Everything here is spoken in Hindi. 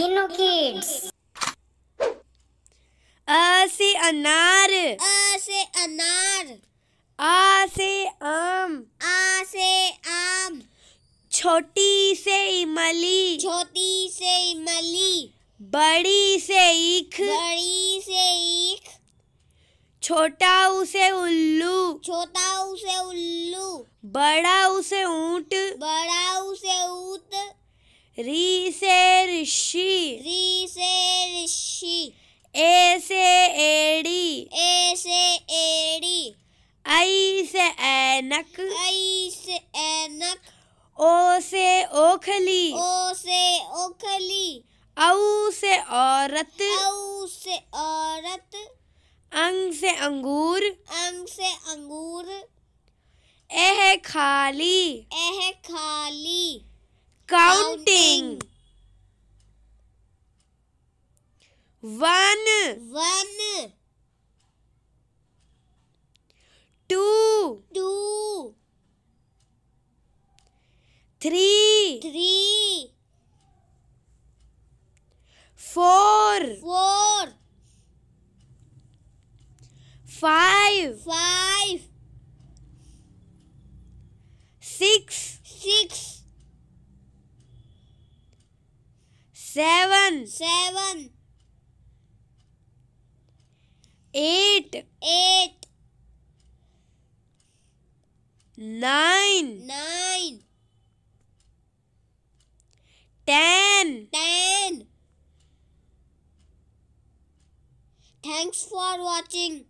तीनों किड्स अ से अनार अ से अनार आ से आम आ से आम छोटी से इमली छोटी से इमली बड़ी से ईख बड़ी से ईख छोटा उसे उल्लू छोटा उसे उल्लू बड़ा उसे ऊंट बड़ा उसे ऊंट री ऋषि री से ऋषि ए से एड़ी ए से एड़ी आई से ऐनक आई से ऐनक ओ से ओखली ओ से ओखली औ से औरत औ से औरत अंग से अंगूर अंग से अंगूर एह खाली एह खाली counting One. One. Two. Two. Three. Three. Four. Four. Five. Five. Six. Six. Seven. Seven eight, eight, nine, nine, ten, ten. Thanks for watching.